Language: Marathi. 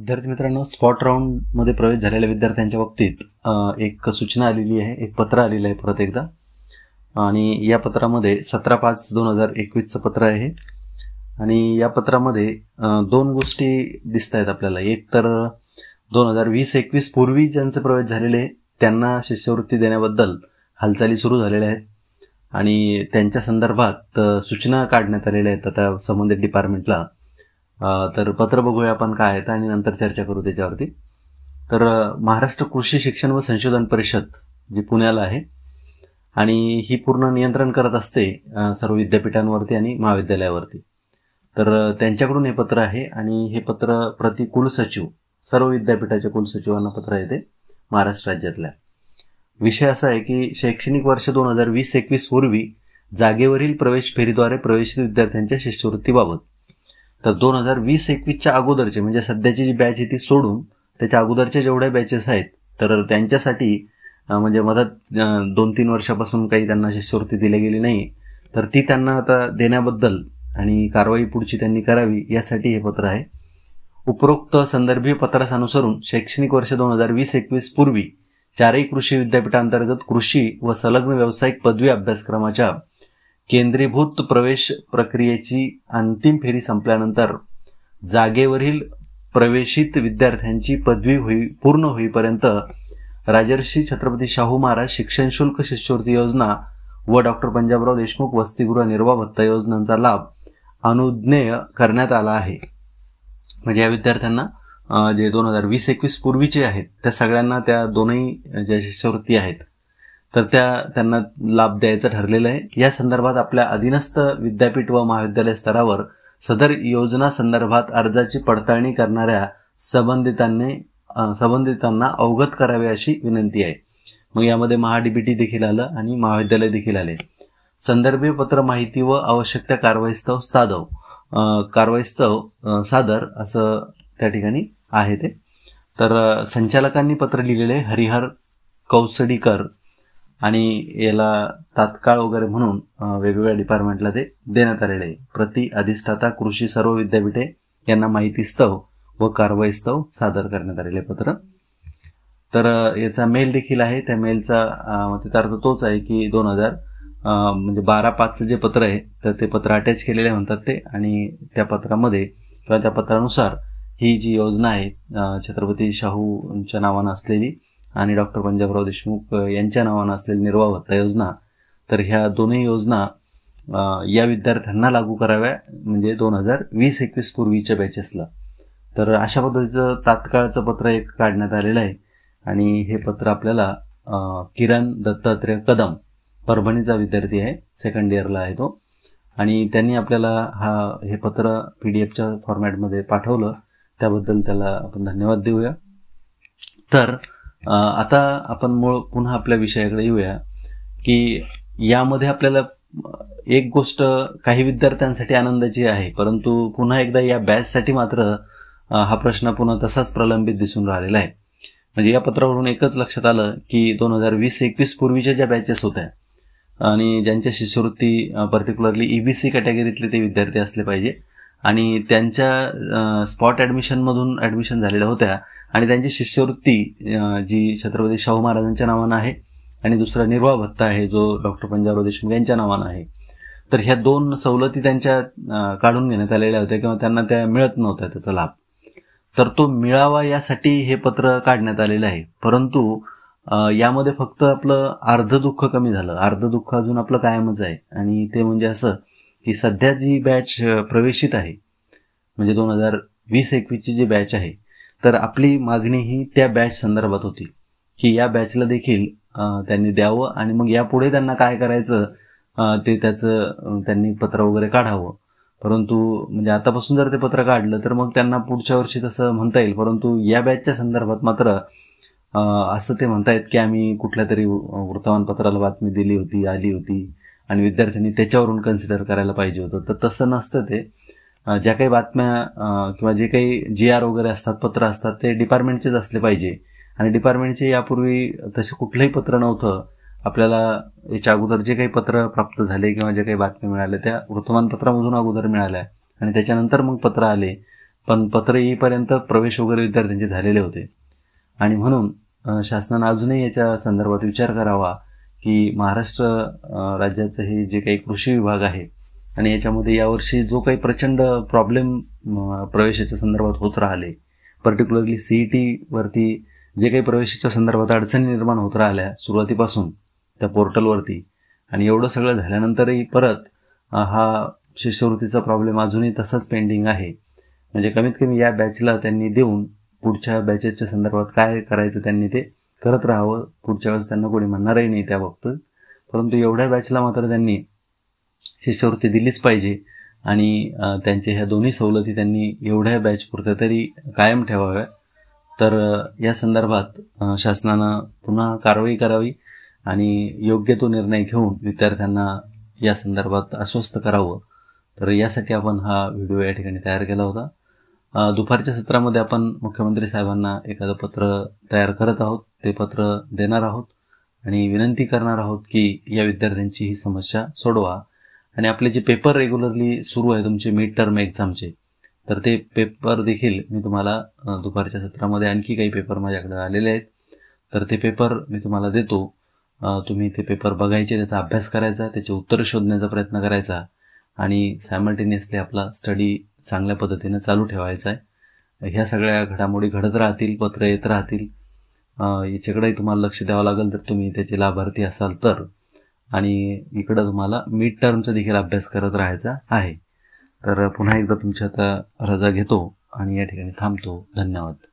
विद्यार्थी मित्रांनो स्पॉट राऊंडमध्ये प्रवेश झालेल्या विद्यार्थ्यांच्या बाबतीत एक सूचना आलेली आहे एक पत्र आलेलं आहे परत एकदा आणि या पत्रामध्ये सतरा पाच दोन हजार एकवीसचं पत्र आहे आणि या पत्रामध्ये दोन गोष्टी दिसत आहेत आपल्याला एक तर दोन हजार वीस एकवीस पूर्वी ज्यांचे प्रवेश झालेले त्यांना शिष्यवृत्ती देण्याबद्दल हालचाली सुरू झालेल्या आहेत आणि त्यांच्या संदर्भात सूचना काढण्यात आलेल्या आहेत आता संबंधित डिपार्टमेंटला तर पत्र बघूया आपण काय आहे आणि नंतर चर्चा करू त्याच्यावरती तर महाराष्ट्र कृषी शिक्षण व संशोधन परिषद जी पुण्याला आहे आणि ही पूर्ण नियंत्रण करत असते सर्व विद्यापीठांवरती आणि महाविद्यालयावरती तर त्यांच्याकडून हे पत्र आहे आणि हे पत्र प्रति कुलसचिव सर्व विद्यापीठाच्या कुलसचिवांना पत्र येते महाराष्ट्र राज्यातल्या विषय असा आहे की शैक्षणिक वर्ष दोन हजार वीस एकवीस पूर्वी जागेवरील प्रवेश फेरीद्वारे प्रवेशित विद्यार्थ्यांच्या शिष्यवृत्तीबाबत तर दोन हजार वीस एकवीसच्या अगोदरचे म्हणजे सध्याची जी बॅच आहे ती सोडून त्याच्या अगोदरचे जेवढ्या बॅचेस आहेत तर त्यांच्यासाठी म्हणजे मदत दोन तीन वर्षापासून काही त्यांना शिष्यवृत्ती दिली गेली नाही तर ती त्यांना आता देण्याबद्दल आणि कारवाई पुढची त्यांनी करावी यासाठी हे पत्र आहे उपरोक्त संदर्भीय पत्रास अनुसरून शैक्षणिक वर्ष दोन हजार वीस एकवीस पूर्वी चारही कृषी विद्यापीठांतर्गत कृषी व संलग्न व्यावसायिक पदवी अभ्यासक्रमाच्या केंद्रीभूत प्रवेश प्रक्रियेची अंतिम फेरी संपल्यानंतर जागेवरील प्रवेशित विद्यार्थ्यांची पदवी होई पूर्ण होईपर्यंत राजर्षी छत्रपती शाहू महाराज शिक्षण शुल्क शिष्यवृत्ती योजना व डॉक्टर पंजाबराव देशमुख वसतिगृह निर्वाह भत्ता योजनांचा लाभ अनुज्ञेय करण्यात आला आहे म्हणजे या विद्यार्थ्यांना जे दोन हजार वीस एकवीस पूर्वीचे आहेत त्या सगळ्यांना त्या दोनही ज्या शिष्यवृत्ती आहेत तर त्या त्यांना लाभ द्यायचं ठरलेलं आहे या संदर्भात आपल्या अधीनस्थ विद्यापीठ व महाविद्यालय स्तरावर सदर योजना संदर्भात अर्जाची पडताळणी करणाऱ्या संबंधितांनी संबंधितांना अवगत करावे अशी विनंती आहे मग यामध्ये महाडीबीटी देखील आलं आणि महाविद्यालय देखील आले संदर्भी पत्र माहिती व आवश्यक त्या कारवाईस्तव साधव कारवाईस्तव सादर असं त्या ठिकाणी आहे ते तर संचालकांनी पत्र लिहिलेले हरिहर कौसडीकर आणि याला तात्काळ वगैरे म्हणून वेगवेगळ्या डिपार्टमेंटला ते देण्यात आलेले आहे प्रति अधिष्ठाता कृषी सर्व विद्यापीठे यांना माहितीस्तव व कारवाईस्तव सादर करण्यात आलेले पत्र तर याचा मेल देखील आहे त्या मेलचा त्याचा अर्थ तोच आहे की दोन हजार म्हणजे बारा पाचचं जे पत्र आहे तर ते पत्र अटॅच केलेले म्हणतात ते आणि त्या पत्रामध्ये किंवा त्या पत्रानुसार ही जी योजना आहे छत्रपती शाहूंच्या नावानं असलेली आणि डॉक्टर पंजाबराव देशमुख यांच्या नावानं असलेली निर्वाह भत्ता योजना तर ह्या दोन्ही योजना या विद्यार्थ्यांना लागू कराव्या म्हणजे दोन हजार वीस एकवीस पूर्वीच्या बॅचेसला तर अशा पद्धतीचं तात्काळचं पत्र एक काढण्यात आलेलं आहे आणि हे पत्र आपल्याला किरण दत्तात्रय कदम परभणीचा विद्यार्थी आहे सेकंड इयरला आहे तो आणि त्यांनी आपल्याला हा हे पत्र पी डी एफच्या फॉर्मॅटमध्ये पाठवलं त्याबद्दल त्याला आपण धन्यवाद देऊया तर आता आपण मूळ पुन्हा आपल्या विषयाकडे येऊया की यामध्ये आपल्याला एक गोष्ट काही विद्यार्थ्यांसाठी आनंदाची आहे परंतु पुन्हा एकदा या बॅचसाठी मात्र हा प्रश्न पुन्हा तसाच प्रलंबित दिसून राहिलेला आहे म्हणजे या पत्रावरून एकच लक्षात आलं की दोन हजार वीस एकवीस पूर्वीच्या ज्या बॅचेस होत्या आणि ज्यांच्या शिष्यवृत्ती पर्टिक्युलरली ईबीसी कॅटेगरीतले ते विद्यार्थी असले पाहिजे आणि त्यांच्या स्पॉट ॲडमिशनमधून ॲडमिशन झालेल्या होत्या आणि त्यांची शिष्यवृत्ती जी छत्रपती शाहू महाराजांच्या नावानं आहे आणि दुसरा निर्वाह भत्ता आहे जो डॉक्टर पंजाबराव देशमुख यांच्या नावानं आहे तर ह्या दोन सवलती त्यांच्या काढून घेण्यात आलेल्या होत्या किंवा त्यांना त्या मिळत नव्हत्या त्याचा लाभ तर तो मिळावा यासाठी हे पत्र काढण्यात आलेलं आहे परंतु यामध्ये फक्त आपलं अर्ध दुःख कमी झालं अर्ध दुःख अजून आपलं कायमच आहे आणि ते म्हणजे असं की सध्या जी बॅच प्रवेशित आहे म्हणजे दोन हजार वीस एकवीसची जी बॅच आहे तर आपली मागणी ही त्या बॅच संदर्भात होती की या बॅचला देखील त्यांनी द्यावं आणि मग यापुढे त्यांना काय करायचं ते त्याचं त्यांनी पत्र वगैरे काढावं परंतु म्हणजे आतापासून जर ते पत्र काढलं तर मग त्यांना पुढच्या वर्षी तसं म्हणता येईल परंतु या बॅचच्या संदर्भात मात्र असं ते म्हणतायत की आम्ही कुठल्या तरी वृत्तमानपत्राला बातमी दिली होती आली होती आणि विद्यार्थ्यांनी त्याच्यावरून कन्सिडर करायला पाहिजे होतं तर तसं नसतं ते ज्या काही बातम्या किंवा जे काही जी आर वगैरे असतात पत्र असतात ते डिपार्टमेंटचेच असले पाहिजे आणि डिपार्टमेंटचे यापूर्वी तसे कुठलंही पत्र नव्हतं आपल्याला याच्या अगोदर जे काही पत्र प्राप्त झाले किंवा जे काही बातम्या मिळाल्या त्या वृत्तमानपत्रामधून अगोदर मिळाल्या आणि त्याच्यानंतर मग पत्र आले पण पत्र येईपर्यंत प्रवेश वगैरे विद्यार्थ्यांचे झालेले होते आणि म्हणून शासनानं अजूनही याच्या संदर्भात विचार करावा की महाराष्ट्र राज्याचं हे जे काही कृषी विभाग आहे आणि याच्यामध्ये यावर्षी जो काही प्रचंड प्रॉब्लेम प्रवेशाच्या संदर्भात होत राहिले पर्टिक्युलरली सीईटी e वरती जे काही प्रवेशाच्या संदर्भात अडचणी निर्माण होत राहिल्या सुरुवातीपासून त्या पोर्टलवरती आणि एवढं सगळं झाल्यानंतरही परत हा शिष्यवृत्तीचा प्रॉब्लेम अजूनही तसाच पेंडिंग आहे म्हणजे कमीत कमी या बॅचला त्यांनी देऊन पुढच्या बॅचेसच्या संदर्भात काय करायचं त्यांनी ते करत राहावं पुढच्या वेळेस त्यांना कोणी म्हणणारही नाही त्या बाबतीत परंतु एवढ्या बॅचला मात्र त्यांनी शिष्यवृत्ती दिलीच पाहिजे आणि त्यांच्या ह्या दोन्ही सवलती त्यांनी एवढ्या बॅच पुरत्या तरी कायम ठेवाव्या तर या संदर्भात शासनानं पुन्हा कारवाई करावी आणि योग्य तो निर्णय घेऊन विद्यार्थ्यांना या संदर्भात अस्वस्थ करावं तर यासाठी आपण हा व्हिडिओ या ठिकाणी तयार केला होता दुपारच्या सत्रामध्ये आपण मुख्यमंत्री साहेबांना एखादं पत्र तयार करत आहोत ते पत्र देणार आहोत आणि विनंती करणार आहोत की या विद्यार्थ्यांची ही समस्या सोडवा आणि आपले जे पेपर रेग्युलरली सुरू आहे तुमचे मिड टर्म एक्झामचे तर ते पेपर देखील मी तुम्हाला दुपारच्या सत्रामध्ये आणखी काही पेपर माझ्याकडे आलेले आहेत तर ते पेपर मी तुम्हाला देतो तुम्ही ते पेपर बघायचे त्याचा अभ्यास करायचा त्याचे उत्तर शोधण्याचा प्रयत्न करायचा आणि सायमल्टेनियसली आपला स्टडी चांगल्या पद्धतीने चालू ठेवायचा आहे ह्या सगळ्या घडामोडी घडत राहतील पत्र येत राहतील याच्याकडेही तुम्हाला लक्ष द्यावं लागेल तर तुम्ही त्याचे लाभार्थी असाल तर आणि इकडं तुम्हाला मिड टर्मचा देखील अभ्यास करत राहायचा आहे तर पुन्हा एकदा तुमच्या आता रजा घेतो आणि या ठिकाणी थांबतो धन्यवाद